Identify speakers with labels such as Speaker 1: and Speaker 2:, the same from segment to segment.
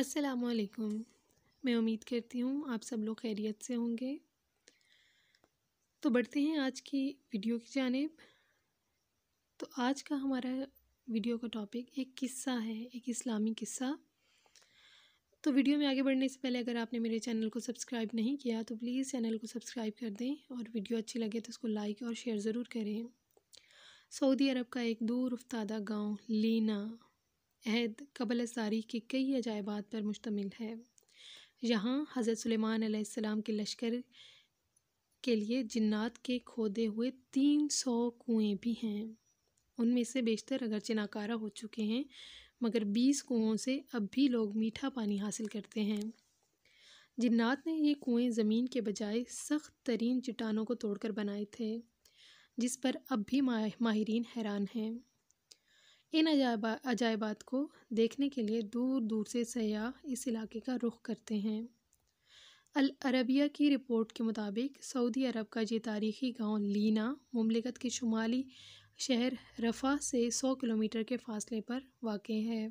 Speaker 1: असलकुम मैं उम्मीद करती हूँ आप सब लोग खैरियत से होंगे तो बढ़ते हैं आज की वीडियो की जानब तो आज का हमारा वीडियो का टॉपिक एक किस्सा है एक इस्लामी किस्सा तो वीडियो में आगे बढ़ने से पहले अगर आपने मेरे चैनल को सब्सक्राइब नहीं किया तो प्लीज़ चैनल को सब्सक्राइब कर दें और वीडियो अच्छी लगे तो उसको लाइक और शेयर ज़रूर करें सऊदी अरब का एक दूर उफ्तादा गाँव लीना अहद कबल तारीख़ के कई अजायबात पर मुश्तमिल है यहाँ हज़रत सलेमान के लश्कर के लिए जन्ात के खोदे हुए तीन सौ कुएँ भी हैं उनमें से बेशतर अगरचे नाकारा हो चुके हैं मगर बीस कुओं से अब भी लोग मीठा पानी हासिल करते हैं जन्ात ने ये कुएँ ज़मीन के बजाय सख्त तरीन चट्टानों को तोड़कर बनाए थे जिस पर अब भी माहरीन हैरान हैं इन अजायबा अजायबात को देखने के लिए दूर दूर से सयाह इस इलाके का रुख करते हैं अल अरबिया की रिपोर्ट के मुताबिक सऊदी अरब का ये तारीखी गांव लीना ममलिकत के शुमाली शहर रफ़ा से 100 किलोमीटर के फासले पर वाक़ है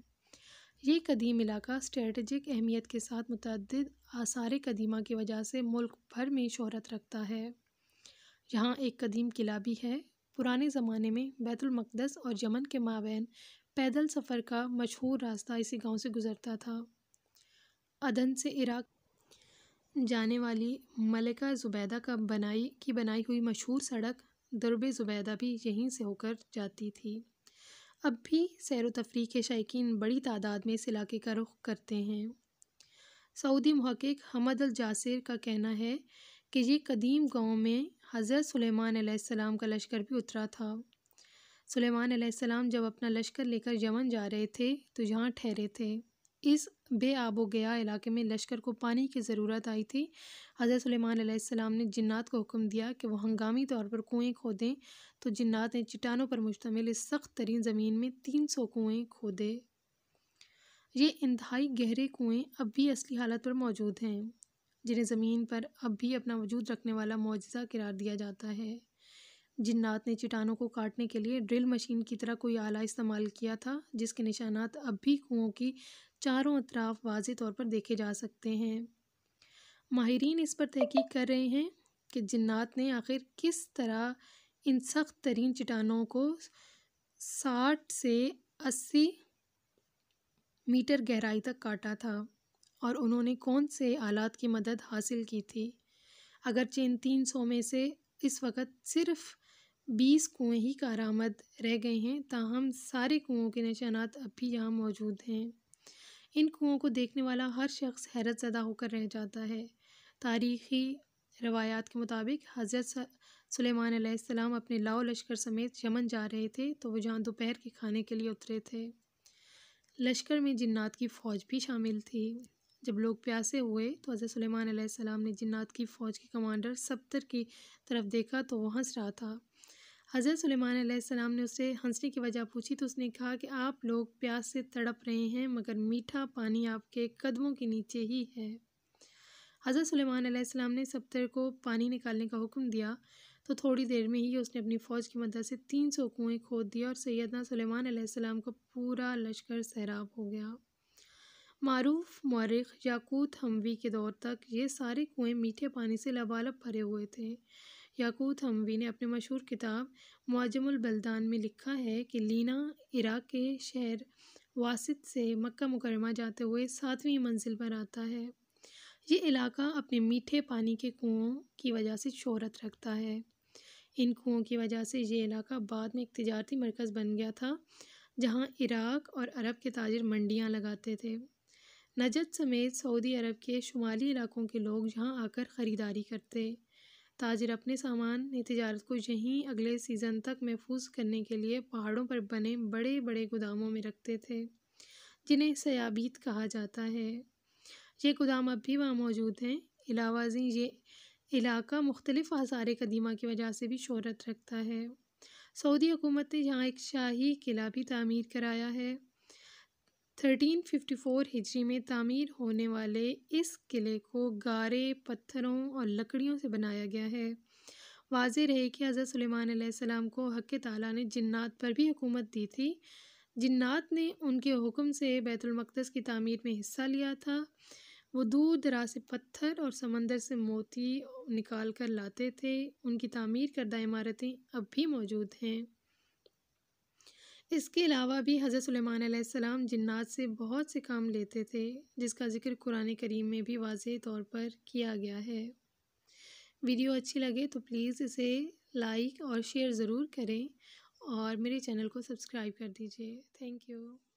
Speaker 1: ये कदीम इलाका स्ट्रेटजिक अहमियत के साथ मतद आसार कदीमा की वजह से मुल्क भर में शहरत रखता है यहाँ एक कदीम किला भी है पुराने ज़माने में बैतुलमक़दस और यमन के माबेन पैदल सफ़र का मशहूर रास्ता इसी गांव से गुज़रता था अदन से इराक जाने वाली मलिका ज़ुबैदा का बनाई की बनाई हुई मशहूर सड़क दरब ज़ुबैदा भी यहीं से होकर जाती थी अब भी सैर तफरी के शायक बड़ी तादाद में इस इलाके का रुख करते हैं सऊदी महक़ हमद अल जासिर का कहना है कि ये कदीम गांव में हज़रत सुलेमान का लश्कर भी उतरा था सुलेमान जब अपना लश्कर लेकर यमन जा रहे थे तो यहाँ ठहरे थे इस बे गया इलाके में लश्कर को पानी की ज़रूरत आई थी हज़रत सुलेमान ने जन्ात को हुक्म दिया कि वह हंगामी तौर पर कुएँ खोदें तो जन्ात ने चटानों पर मुश्तमिल इस सख्त तरीन ज़मीन में तीन सौ कुएँ खोदे ये इंतहाई गहरे कुएँ अब भी असली हालत पर मौजूद हैं जिन्हें ज़मीन पर अब भी अपना वजूद रखने वाला मुआजा करार दिया जाता है जिन्नात ने चटानों को काटने के लिए ड्रिल मशीन की तरह कोई आला इस्तेमाल किया था जिसके निशानात अब भी कुओं की चारों अतराफ वाज तौर पर देखे जा सकते हैं माहरीन इस पर तहकीक कर रहे हैं कि जिन्नात ने आखिर किस तरह इन सख्त तरीन चटानों को साठ से अस्सी मीटर गहराई तक काटा था और उन्होंने कौन से आलात की मदद हासिल की थी अगर चेन तीन सौ में से इस वक्त सिर्फ बीस कुएँ ही कारामद रह गए हैं ताहम सारे कुओं के निशानात अब भी यहाँ मौजूद हैं इन कुओं को देखने वाला हर शख्स हैरत ज़दा होकर रह जाता है तारीख़ी रवायात के मुताबिक हज़रत सुलेमान आसमाम अपने लाओ लश्कर समेत यमन जा रहे थे तो वह जहाँ दोपहर के खाने के लिए उतरे थे लश्कर में जिन्नात की फ़ौज भी शामिल थी जब लोग प्यासे हुए तो हजर सलेमान सलाम ने जन्नात की फ़ौज के कमांडर सप्तर की तरफ देखा तो वह हंस रहा था हज़रत सलेमान सलाम ने उससे हंसने की वजह पूछी तो उसने कहा कि आप लोग प्यास से तड़प रहे हैं मगर मीठा पानी आपके कदमों के नीचे ही है हज़रत सलेमान सलाम ने सप्तर को पानी निकालने का हुक्म दिया तो थोड़ी देर में ही उसने अपनी फ़ौज की मदद से तीन सौ कुएँ खोद दिया और सैदना सलेमान सलाम का पूरा लश्कर सैराब हो गया मारूफ मौरख़ याकूत हमवी के दौर तक ये सारे कुएँ मीठे पानी से लबालब भरे हुए थे याकूत हमवी ने अपनी मशहूर किताब मुआजमुलबलदान में लिखा है कि लीना इराक़ के शहर वासित से मक्का मुकरमा जाते हुए सातवीं मंजिल पर आता है ये इलाका अपने मीठे पानी के कुओं की वजह से शहरत रखता है इन कुओं की वजह से ये इलाका बाद में एक तजारती मरकज़ बन गया था जहाँ इराक़ और अरब के ताजर मंडियाँ लगाते थे नजद समेत सऊदी अरब के शुमाली इलाकों के लोग यहाँ आकर ख़रीदारी करते ताजर अपने सामान तजारत को यहीं अगले सीज़न तक महफूज करने के लिए पहाड़ों पर बने बड़े बड़े गोदामों में रखते थे जिन्हें सयाबीत कहा जाता है ये गोदाम अब भी वहाँ मौजूद हैं अलावाजी ये इलाका मुख्तलिफ आसार कदीमा की वजह से भी शहरत रखता है सऊदी हुकूमत ने यहाँ एक शाही किला भी तमीर कराया है 1354 हिजरी में तामीर होने वाले इस किले को गारे पत्थरों और लकड़ियों से बनाया गया है वाज रहे कि हज़रत सलेमान को हक ताला ने जन्नात पर भी हुकूमत दी थी जन्नात ने उनके हुक्म से बैतुलमक़दस की तामीर में हिस्सा लिया था वो दूर दराज से पत्थर और समंदर से मोती निकाल कर लाते थे उनकी तामीर करदा इमारतें अब भी मौजूद हैं इसके अलावा भी हज़रत सलेमान जन्ात से बहुत से काम लेते थे जिसका ज़िक्र कुरान करीम में भी वाज तौर पर किया गया है वीडियो अच्छी लगे तो प्लीज़ इसे लाइक और शेयर ज़रूर करें और मेरे चैनल को सब्सक्राइब कर दीजिए थैंक यू